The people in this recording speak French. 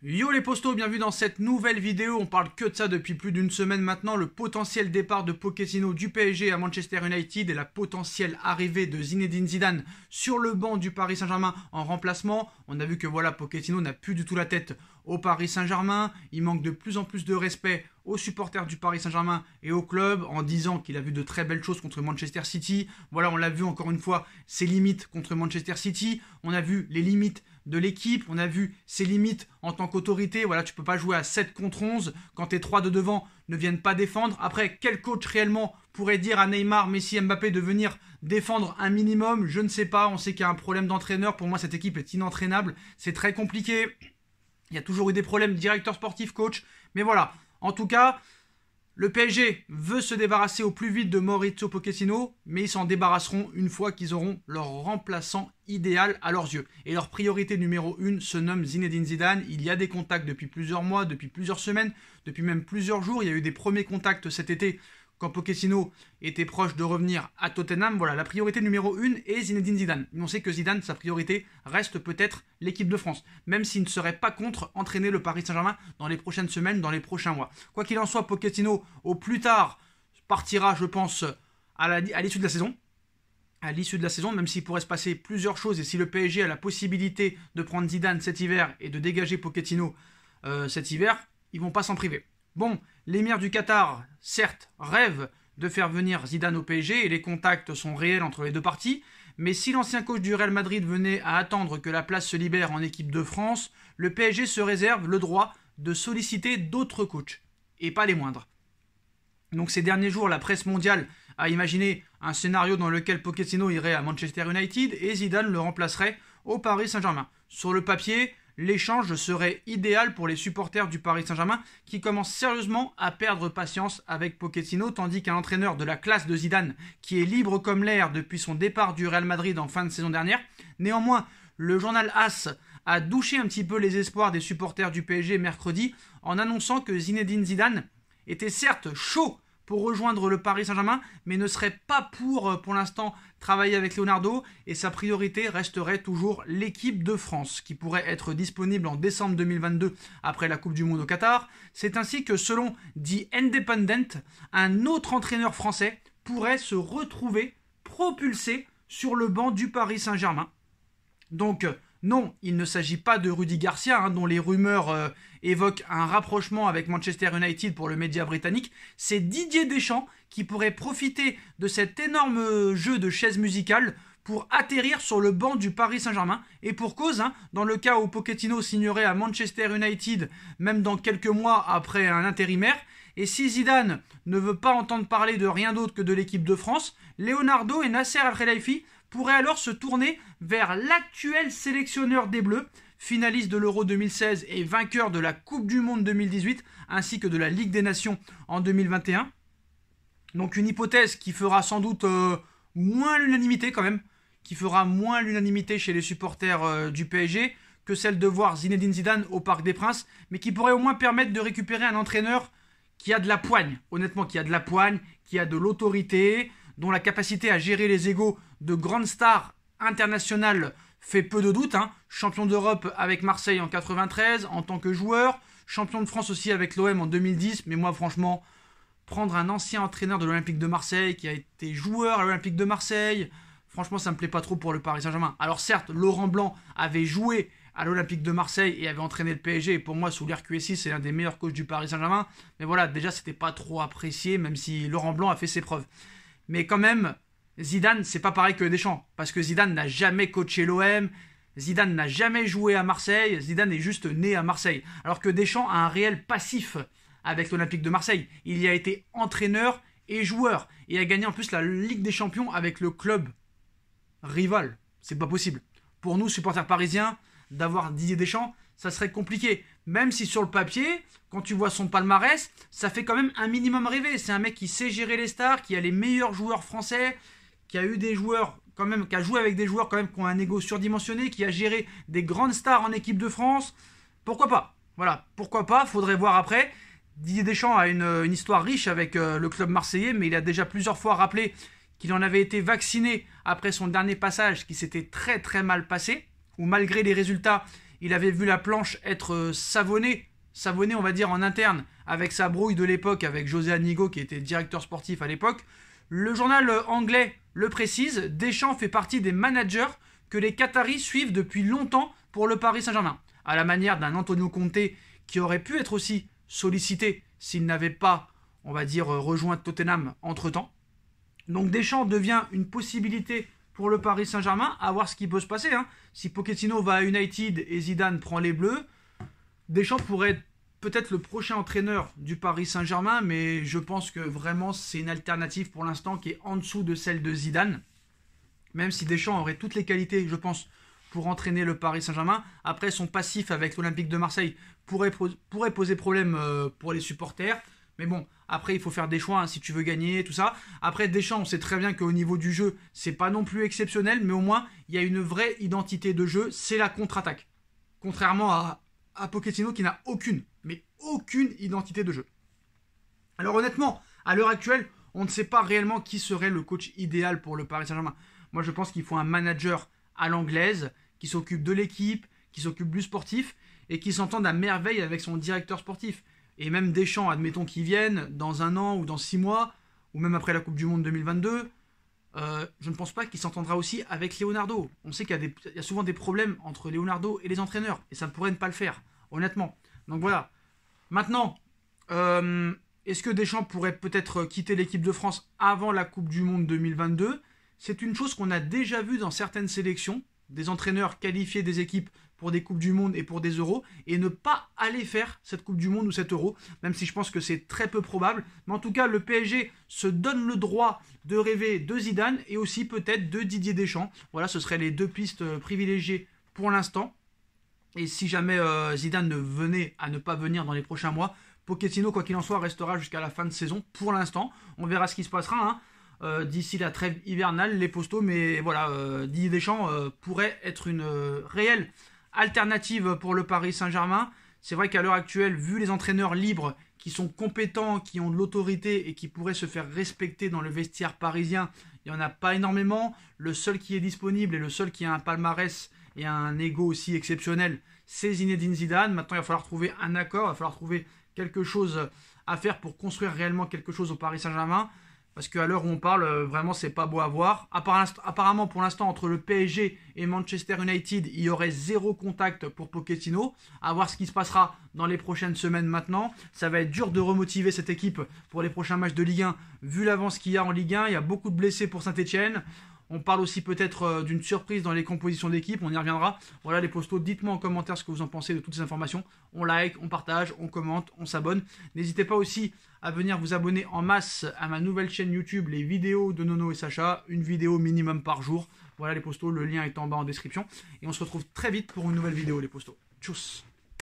Yo les postos, bienvenue dans cette nouvelle vidéo. On parle que de ça depuis plus d'une semaine maintenant. Le potentiel départ de Pochettino du PSG à Manchester United et la potentielle arrivée de Zinedine Zidane sur le banc du Paris Saint-Germain en remplacement. On a vu que voilà, Pochettino n'a plus du tout la tête au Paris Saint-Germain. Il manque de plus en plus de respect aux supporters du Paris Saint-Germain et au club en disant qu'il a vu de très belles choses contre Manchester City. Voilà, on l'a vu encore une fois, ses limites contre Manchester City. On a vu les limites de l'équipe. On a vu ses limites en tant qu'autorité. Voilà, tu peux pas jouer à 7 contre 11 quand tes 3 de devant ne viennent pas défendre. Après, quel coach réellement pourrait dire à Neymar, Messi, Mbappé de venir défendre un minimum Je ne sais pas. On sait qu'il y a un problème d'entraîneur. Pour moi, cette équipe est inentraînable. C'est très compliqué. Il y a toujours eu des problèmes directeur sportif, coach. Mais voilà. En tout cas, le PSG veut se débarrasser au plus vite de Maurizio Pochettino, mais ils s'en débarrasseront une fois qu'ils auront leur remplaçant idéal à leurs yeux. Et leur priorité numéro 1 se nomme Zinedine Zidane. Il y a des contacts depuis plusieurs mois, depuis plusieurs semaines, depuis même plusieurs jours. Il y a eu des premiers contacts cet été quand Pochettino était proche de revenir à Tottenham, voilà, la priorité numéro 1 est Zinedine Zidane. on sait que Zidane, sa priorité reste peut-être l'équipe de France, même s'il ne serait pas contre entraîner le Paris Saint-Germain dans les prochaines semaines, dans les prochains mois. Quoi qu'il en soit, Pochettino, au plus tard, partira, je pense, à l'issue de la saison, à l'issue de la saison, même s'il pourrait se passer plusieurs choses, et si le PSG a la possibilité de prendre Zidane cet hiver et de dégager Pochettino euh, cet hiver, ils vont pas s'en priver. Bon, l'émir du Qatar, certes, rêve de faire venir Zidane au PSG et les contacts sont réels entre les deux parties, mais si l'ancien coach du Real Madrid venait à attendre que la place se libère en équipe de France, le PSG se réserve le droit de solliciter d'autres coachs, et pas les moindres. Donc ces derniers jours, la presse mondiale a imaginé un scénario dans lequel Pochettino irait à Manchester United et Zidane le remplacerait au Paris Saint-Germain. Sur le papier, l'échange serait idéal pour les supporters du Paris Saint-Germain qui commencent sérieusement à perdre patience avec Pochettino, tandis qu'un entraîneur de la classe de Zidane, qui est libre comme l'air depuis son départ du Real Madrid en fin de saison dernière, néanmoins, le journal AS a douché un petit peu les espoirs des supporters du PSG mercredi en annonçant que Zinedine Zidane était certes chaud pour rejoindre le Paris Saint-Germain, mais ne serait pas pour, euh, pour l'instant, travailler avec Leonardo, et sa priorité resterait toujours l'équipe de France, qui pourrait être disponible en décembre 2022 après la Coupe du Monde au Qatar. C'est ainsi que, selon The Independent, un autre entraîneur français pourrait se retrouver propulsé sur le banc du Paris Saint-Germain. Donc, non, il ne s'agit pas de Rudy Garcia, hein, dont les rumeurs euh, évoquent un rapprochement avec Manchester United pour le média britannique. C'est Didier Deschamps qui pourrait profiter de cet énorme euh, jeu de chaises musicales pour atterrir sur le banc du Paris Saint-Germain. Et pour cause, hein, dans le cas où Pochettino signerait à Manchester United, même dans quelques mois après un intérimaire, et si Zidane ne veut pas entendre parler de rien d'autre que de l'équipe de France, Leonardo et Nasser Al-Khelaifi pourrait alors se tourner vers l'actuel sélectionneur des Bleus, finaliste de l'Euro 2016 et vainqueur de la Coupe du Monde 2018 ainsi que de la Ligue des Nations en 2021. Donc une hypothèse qui fera sans doute euh, moins l'unanimité quand même, qui fera moins l'unanimité chez les supporters euh, du PSG que celle de voir Zinedine Zidane au Parc des Princes, mais qui pourrait au moins permettre de récupérer un entraîneur qui a de la poigne, honnêtement, qui a de la poigne, qui a de l'autorité, dont la capacité à gérer les égaux de grandes stars internationales fait peu de doute. Hein. Champion d'Europe avec Marseille en 93 en tant que joueur, champion de France aussi avec l'OM en 2010, mais moi franchement, prendre un ancien entraîneur de l'Olympique de Marseille qui a été joueur à l'Olympique de Marseille, franchement ça me plaît pas trop pour le Paris Saint-Germain. Alors certes, Laurent Blanc avait joué à l'Olympique de Marseille et avait entraîné le PSG. Et pour moi, sous l'RQSI, c'est l'un des meilleurs coachs du Paris Saint-Germain. Mais voilà, déjà, c'était pas trop apprécié, même si Laurent Blanc a fait ses preuves. Mais quand même, Zidane, c'est pas pareil que Deschamps. Parce que Zidane n'a jamais coaché l'OM. Zidane n'a jamais joué à Marseille. Zidane est juste né à Marseille. Alors que Deschamps a un réel passif avec l'Olympique de Marseille. Il y a été entraîneur et joueur. Et a gagné en plus la Ligue des Champions avec le club rival. C'est pas possible. Pour nous, supporters parisiens, d'avoir Didier Deschamps, ça serait compliqué. Même si sur le papier, quand tu vois son palmarès, ça fait quand même un minimum rêver. C'est un mec qui sait gérer les stars, qui a les meilleurs joueurs français, qui a eu des joueurs quand même, qui a joué avec des joueurs quand même qui ont un ego surdimensionné, qui a géré des grandes stars en équipe de France. Pourquoi pas Voilà, pourquoi pas Faudrait voir après. Didier Deschamps a une, histoire riche avec euh, le club marseillais, mais il a déjà plusieurs fois rappelé qu'il en avait été vacciné après son dernier passage qui s'était très très mal passé, ou malgré les résultats, il avait vu la planche être euh, savonnée, savonnée on va dire en interne, avec sa brouille de l'époque, avec José Anigo qui était directeur sportif à l'époque. Le journal euh, anglais le précise, Deschamps fait partie des managers que les Qataris suivent depuis longtemps pour le Paris Saint-Germain, à la manière d'un Antonio Conte qui aurait pu être aussi sollicité s'il n'avait pas, on va dire, euh, rejoint Tottenham entre-temps. Donc Deschamps devient une possibilité pour le Paris Saint-Germain, à voir ce qui peut se passer. Hein. Si Pochettino va à United et Zidane prend les Bleus, Deschamps pourrait être peut-être le prochain entraîneur du Paris Saint-Germain, mais je pense que vraiment c'est une alternative pour l'instant qui est en dessous de celle de Zidane. Même si Deschamps aurait toutes les qualités, je pense, pour entraîner le Paris Saint-Germain. Après, son passif avec l'Olympique de Marseille pourrait poser problème euh, pour les supporters. Mais bon, après, il faut faire des choix hein, si tu veux gagner, tout ça. Après, Deschamps, on sait très bien qu'au niveau du jeu, c'est pas non plus exceptionnel, mais au moins, il y a une vraie identité de jeu, c'est la contre-attaque. Contrairement à, à Pochettino qui n'a aucune, mais aucune identité de jeu. Alors honnêtement, à l'heure actuelle, on ne sait pas réellement qui serait le coach idéal pour le Paris Saint-Germain. Moi, je pense qu'il faut un manager à l'anglaise qui s'occupe de l'équipe, qui s'occupe du sportif et qui s'entende à merveille avec son directeur sportif et même Deschamps, admettons qu'il vienne dans un an ou dans six mois, ou même après la Coupe du Monde 2022, euh, je ne pense pas qu'il s'entendra aussi avec Leonardo. On sait qu'il y, a souvent des problèmes entre Leonardo et les entraîneurs, et ça pourrait ne pas le faire, honnêtement. Donc voilà. Maintenant, euh, est-ce que Deschamps pourrait peut-être quitter l'équipe de France avant la Coupe du Monde 2022 C'est une chose qu'on a déjà vue dans certaines sélections, des entraîneurs qualifiés des équipes pour des Coupes du Monde et pour des Euros, et ne pas aller faire cette Coupe du Monde ou cet Euro, même si je pense que c'est très peu probable. Mais en tout cas, le PSG se donne le droit de rêver de Zidane et aussi peut-être de Didier Deschamps. Voilà, ce seraient les deux pistes euh, privilégiées pour l'instant. Et si jamais euh, Zidane ne venait à ne pas venir dans les prochains mois, Pochettino, quoi qu'il en soit, restera jusqu'à la fin de saison pour l'instant. On verra ce qui se passera. Hein. Euh, d'ici la trêve hivernale, les postaux, mais voilà, euh, Didier Deschamps euh, pourrait être une réelle alternative pour le Paris Saint-Germain. C'est vrai qu'à l'heure actuelle, vu les entraîneurs libres qui sont compétents, qui ont de l'autorité et qui pourraient se faire respecter dans le vestiaire parisien, il n'y en a pas énormément. Le seul qui est disponible et le seul qui a un palmarès et un ego aussi exceptionnel, c'est Zinedine Zidane. Maintenant, il va falloir trouver un accord, il va falloir trouver quelque chose à faire pour construire réellement quelque chose au Paris Saint-Germain. Parce qu'à l'heure où on parle, euh, vraiment, c'est pas beau à voir. Apparemment, pour l'instant, entre le PSG et Manchester United, il y aurait zéro contact pour Pochettino. À voir ce qui se passera dans les prochaines semaines maintenant. Ça va être dur de remotiver cette équipe pour les prochains matchs de Ligue 1, vu l'avance qu'il y a en Ligue 1. Il y a beaucoup de blessés pour Saint-Etienne. On parle aussi peut-être euh, d'une surprise dans les compositions d'équipe, on y reviendra. Voilà les postos, dites-moi en commentaire ce que vous en pensez de toutes ces informations. On like, on partage, on commente, on s'abonne. N'hésitez pas aussi à venir vous abonner en masse à ma nouvelle chaîne YouTube, les vidéos de Nono et Sacha, une vidéo minimum par jour. Voilà les postos, le lien est en bas en description. Et on se retrouve très vite pour une nouvelle vidéo les postos. Tchuss